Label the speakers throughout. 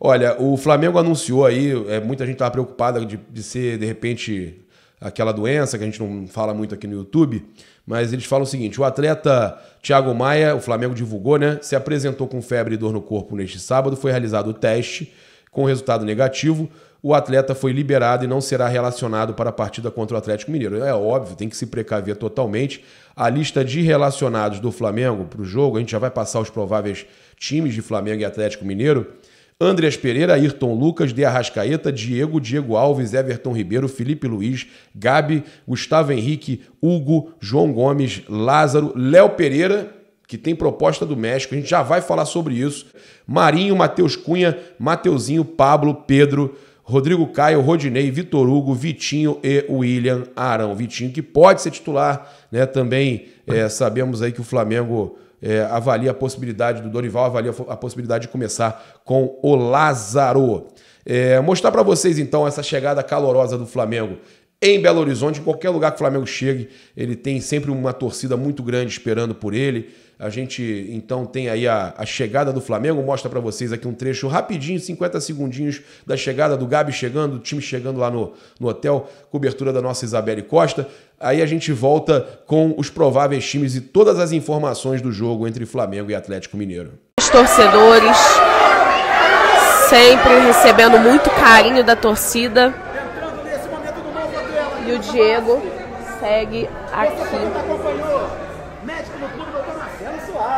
Speaker 1: Olha, o Flamengo anunciou aí, é, muita gente estava preocupada de, de ser, de repente, aquela doença que a gente não fala muito aqui no YouTube, mas eles falam o seguinte: o atleta Thiago Maia, o Flamengo divulgou, né? Se apresentou com febre e dor no corpo neste sábado, foi realizado o teste com resultado negativo. O atleta foi liberado e não será relacionado para a partida contra o Atlético Mineiro. É óbvio, tem que se precaver totalmente. A lista de relacionados do Flamengo para o jogo, a gente já vai passar os prováveis times de Flamengo e Atlético Mineiro. Andreas Pereira, Ayrton Lucas, De Arrascaeta, Diego, Diego Alves, Everton Ribeiro, Felipe Luiz, Gabi, Gustavo Henrique, Hugo, João Gomes, Lázaro, Léo Pereira, que tem proposta do México, a gente já vai falar sobre isso. Marinho, Matheus Cunha, Mateuzinho, Pablo, Pedro, Rodrigo Caio, Rodinei, Vitor Hugo, Vitinho e William Arão. Vitinho que pode ser titular, né? Também é, sabemos aí que o Flamengo é, avalia a possibilidade do Dorival, avalia a possibilidade de começar com o Lázaro. É, mostrar para vocês então essa chegada calorosa do Flamengo em Belo Horizonte, em qualquer lugar que o Flamengo chegue, ele tem sempre uma torcida muito grande esperando por ele. A gente então tem aí a, a chegada do Flamengo, mostra para vocês aqui um trecho rapidinho, 50 segundinhos da chegada do Gabi chegando, do time chegando lá no, no hotel, cobertura da nossa Isabelle Costa. Aí a gente volta com os prováveis times e todas as informações do jogo entre Flamengo e Atlético Mineiro. Os torcedores sempre recebendo muito carinho da torcida. E o Diego segue aqui.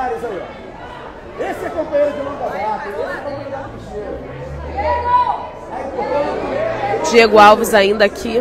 Speaker 1: Soares aí, ó. Esse é companheiro de longa data, esse é Diego Alves ainda aqui.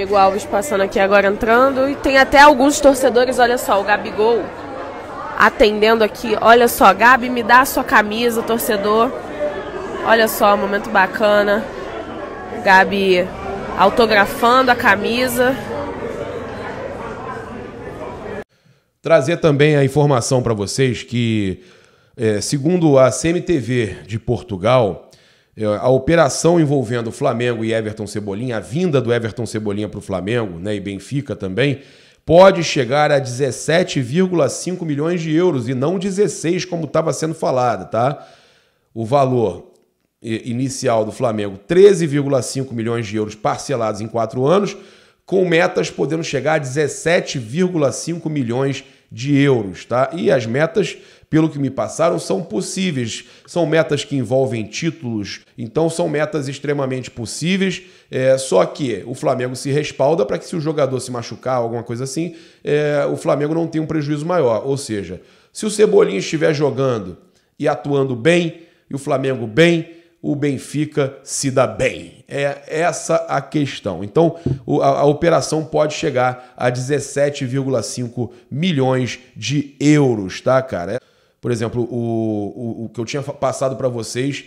Speaker 1: Diego Alves passando aqui agora entrando. E tem até alguns torcedores, olha só, o Gabigol atendendo aqui. Olha só, Gabi, me dá a sua camisa, torcedor. Olha só, momento bacana. Gabi autografando a camisa. Trazer também a informação para vocês que, é, segundo a CMTV de Portugal, é, a operação envolvendo o Flamengo e Everton Cebolinha, a vinda do Everton Cebolinha para o Flamengo né, e Benfica também, pode chegar a 17,5 milhões de euros e não 16, como estava sendo falado, tá? O valor inicial do Flamengo, 13,5 milhões de euros parcelados em quatro anos, com metas podendo chegar a 17,5 milhões de euros, tá? E as metas pelo que me passaram, são possíveis. São metas que envolvem títulos, então são metas extremamente possíveis. É, só que o Flamengo se respalda para que, se o jogador se machucar, alguma coisa assim, é, o Flamengo não tenha um prejuízo maior. Ou seja, se o Cebolinha estiver jogando e atuando bem, e o Flamengo bem, o Benfica se dá bem. É essa a questão. Então, a, a operação pode chegar a 17,5 milhões de euros, tá, cara? Por exemplo, o, o, o que eu tinha passado para vocês,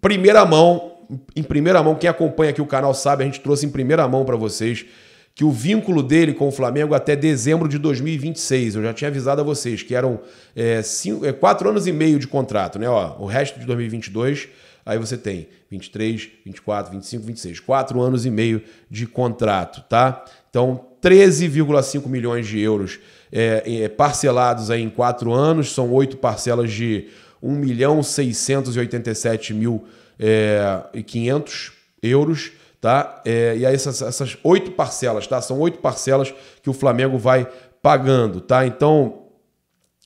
Speaker 1: primeira mão, em primeira mão, quem acompanha aqui o canal sabe, a gente trouxe em primeira mão para vocês que o vínculo dele com o Flamengo até dezembro de 2026. Eu já tinha avisado a vocês que eram é, cinco, é, quatro anos e meio de contrato, né? Ó, o resto de 2022, aí você tem 23, 24, 25, 26. Quatro anos e meio de contrato, tá? Então 13,5 milhões de euros é, é, parcelados aí em quatro anos, são oito parcelas de 1 milhão 687 mil é, e 500 euros, tá? É, e aí essas, essas oito parcelas, tá? São oito parcelas que o Flamengo vai pagando, tá? Então,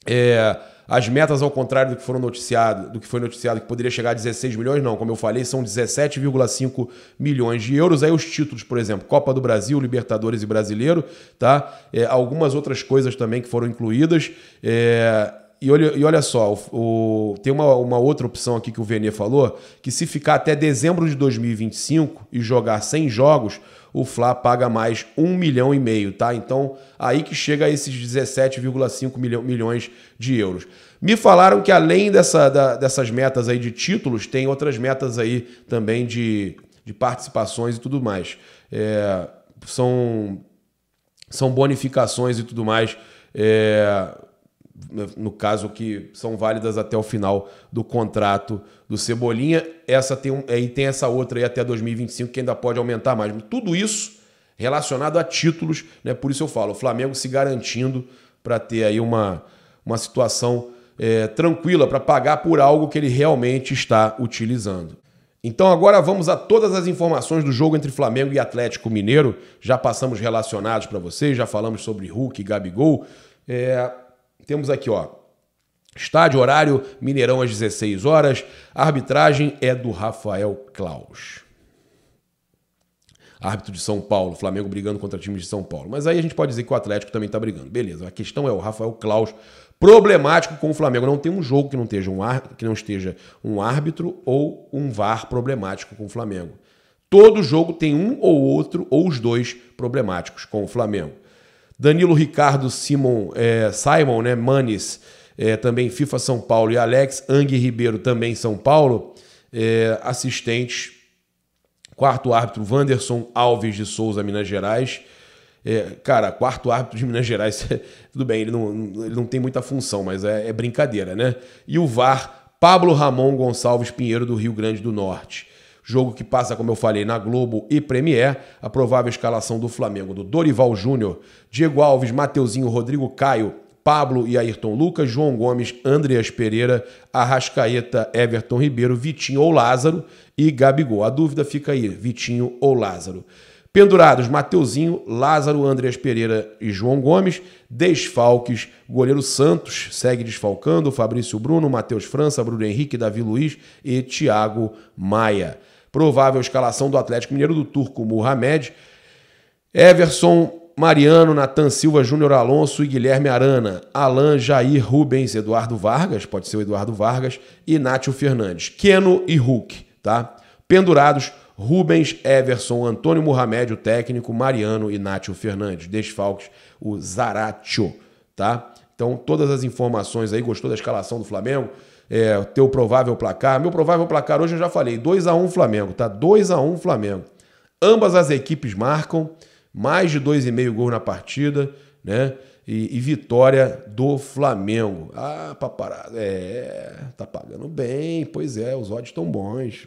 Speaker 1: é, as metas, ao contrário do que foram noticiado, do que foi noticiado, que poderia chegar a 16 milhões, não, como eu falei, são 17,5 milhões de euros. Aí os títulos, por exemplo, Copa do Brasil, Libertadores e Brasileiro, tá? É, algumas outras coisas também que foram incluídas. É, e olha, e olha só, o, o, tem uma, uma outra opção aqui que o Vene falou, que se ficar até dezembro de 2025 e jogar 100 jogos, o Fla paga mais 1 milhão e meio, tá? Então, aí que chega a esses 17,5 milho, milhões de euros. Me falaram que além dessa, da, dessas metas aí de títulos, tem outras metas aí também de, de participações e tudo mais. É, são, são bonificações e tudo mais. É, no caso que são válidas até o final do contrato do Cebolinha. Essa tem um, é, tem essa outra aí até 2025 que ainda pode aumentar mais. Tudo isso relacionado a títulos, né? Por isso eu falo, o Flamengo se garantindo para ter aí uma, uma situação é, tranquila para pagar por algo que ele realmente está utilizando. Então agora vamos a todas as informações do jogo entre Flamengo e Atlético Mineiro. Já passamos relacionados para vocês, já falamos sobre Hulk e Gabigol. É, temos aqui, ó. Estádio, horário, Mineirão às 16 horas. A arbitragem é do Rafael Klaus. Árbitro de São Paulo, Flamengo brigando contra times de São Paulo. Mas aí a gente pode dizer que o Atlético também está brigando. Beleza, a questão é o Rafael Klaus problemático com o Flamengo. Não tem um jogo que não esteja um, ar, que não esteja um árbitro ou um VAR problemático com o Flamengo. Todo jogo tem um ou outro, ou os dois, problemáticos com o Flamengo. Danilo Ricardo Simon, é, Simon né, Manes, é, também FIFA São Paulo, e Alex Ang Ribeiro, também São Paulo, é, assistentes. Quarto árbitro, Wanderson Alves de Souza, Minas Gerais. É, cara, quarto árbitro de Minas Gerais, tudo bem, ele não, ele não tem muita função, mas é, é brincadeira, né? E o VAR, Pablo Ramon Gonçalves Pinheiro, do Rio Grande do Norte. Jogo que passa, como eu falei, na Globo e Premier. A provável escalação do Flamengo do Dorival Júnior, Diego Alves, Mateuzinho, Rodrigo Caio, Pablo e Ayrton Lucas, João Gomes, Andreas Pereira, Arrascaeta, Everton Ribeiro, Vitinho ou Lázaro e Gabigol. A dúvida fica aí, Vitinho ou Lázaro. Pendurados, Mateuzinho, Lázaro, Andreas Pereira e João Gomes. Desfalques, goleiro Santos segue desfalcando, Fabrício Bruno, Matheus França, Bruno Henrique, Davi Luiz e Thiago Maia provável escalação do Atlético Mineiro do turco Mohamed, Everson, Mariano, Natan Silva, Júnior Alonso e Guilherme Arana, Alain, Jair, Rubens, Eduardo Vargas, pode ser o Eduardo Vargas, e Nátio Fernandes, Keno e Hulk, tá? Pendurados, Rubens, Everson, Antônio Mohamed, o técnico, Mariano e Nátio Fernandes. Desfalques, o Zaratio, tá? Então, todas as informações aí, gostou da escalação do Flamengo? é, teu provável placar. Meu provável placar hoje eu já falei, 2 a 1 Flamengo, tá? 2 a 1 Flamengo. Ambas as equipes marcam mais de 2,5 gols na partida, né? E, e, vitória do Flamengo. Ah, paparazzo, é, tá pagando bem, pois é, os odds estão bons.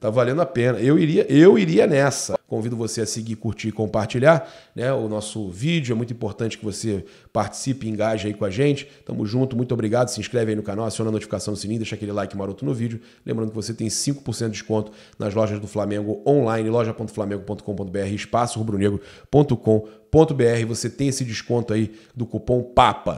Speaker 1: Tá valendo a pena. Eu iria, eu iria nessa. Convido você a seguir, curtir e compartilhar né, o nosso vídeo. É muito importante que você participe, engaje aí com a gente. Tamo junto, muito obrigado. Se inscreve aí no canal, aciona a notificação do sininho, deixa aquele like maroto no vídeo. Lembrando que você tem 5% de desconto nas lojas do Flamengo online, loja.flamengo.com.br, espaço rubronegro.com.br. Você tem esse desconto aí do cupom PAPA.